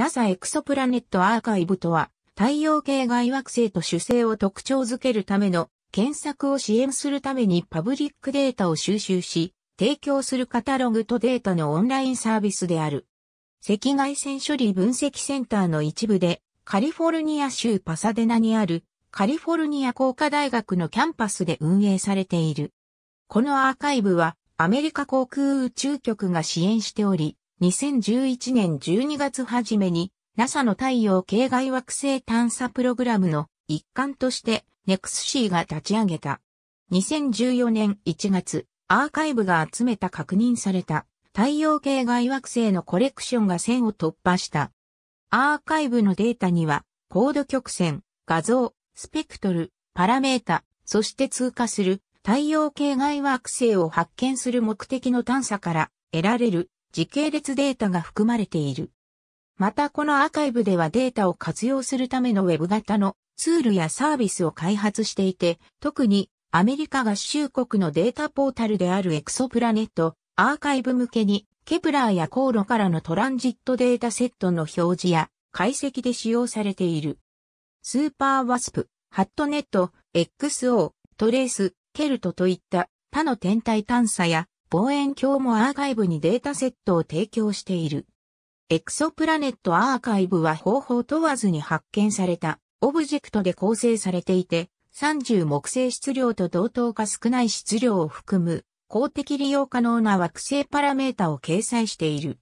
NASA エクソプラネットアーカイブとは、太陽系外惑星と主星を特徴づけるための検索を支援するためにパブリックデータを収集し、提供するカタログとデータのオンラインサービスである。赤外線処理分析センターの一部で、カリフォルニア州パサデナにあるカリフォルニア工科大学のキャンパスで運営されている。このアーカイブはアメリカ航空宇宙局が支援しており、2011年12月初めに NASA の太陽系外惑星探査プログラムの一環として NEXC が立ち上げた。2014年1月、アーカイブが集めた確認された太陽系外惑星のコレクションが1000を突破した。アーカイブのデータには、高度曲線、画像、スペクトル、パラメータ、そして通過する太陽系外惑星を発見する目的の探査から得られる時系列データが含まれている。またこのアーカイブではデータを活用するためのウェブ型のツールやサービスを開発していて、特にアメリカ合衆国のデータポータルであるエクソプラネットアーカイブ向けにケプラーや航路からのトランジットデータセットの表示や解析で使用されている。スーパーワスプ、ハットネット、XO、トレース、ケルトといった他の天体探査や望遠鏡もアーカイブにデータセットを提供している。エクソプラネットアーカイブは方法問わずに発見されたオブジェクトで構成されていて、30木星質量と同等か少ない質量を含む公的利用可能な惑星パラメータを掲載している。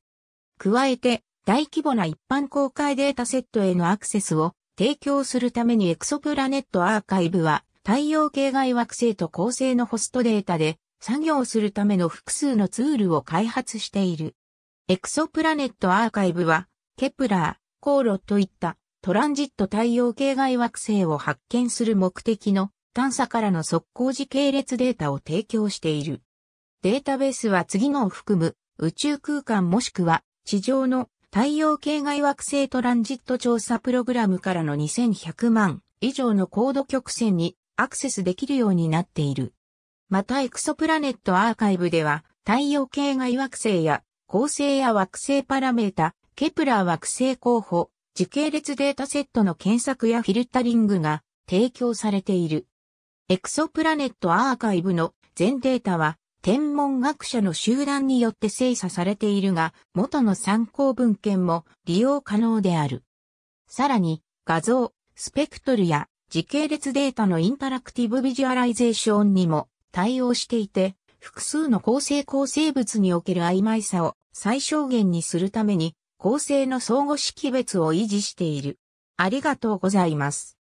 加えて、大規模な一般公開データセットへのアクセスを提供するためにエクソプラネットアーカイブは太陽系外惑星と恒星のホストデータで作業するための複数のツールを開発している。エクソプラネットアーカイブは、ケプラー、コーロといったトランジット太陽系外惑星を発見する目的の探査からの速攻時系列データを提供している。データベースは次のを含む宇宙空間もしくは地上の太陽系外惑星トランジット調査プログラムからの2100万以上の高度曲線にアクセスできるようになっている。またエクソプラネットアーカイブでは、太陽系外惑星や、恒星や惑星パラメータ、ケプラー惑星候補、時系列データセットの検索やフィルタリングが提供されている。エクソプラネットアーカイブの全データは天文学者の集団によって精査されているが、元の参考文献も利用可能である。さらに、画像、スペクトルや時系列データのインタラクティブビジュアライゼーションにも対応していて、複数の構成構成物における曖昧さを最小限にするために、構成の相互識別を維持している。ありがとうございます。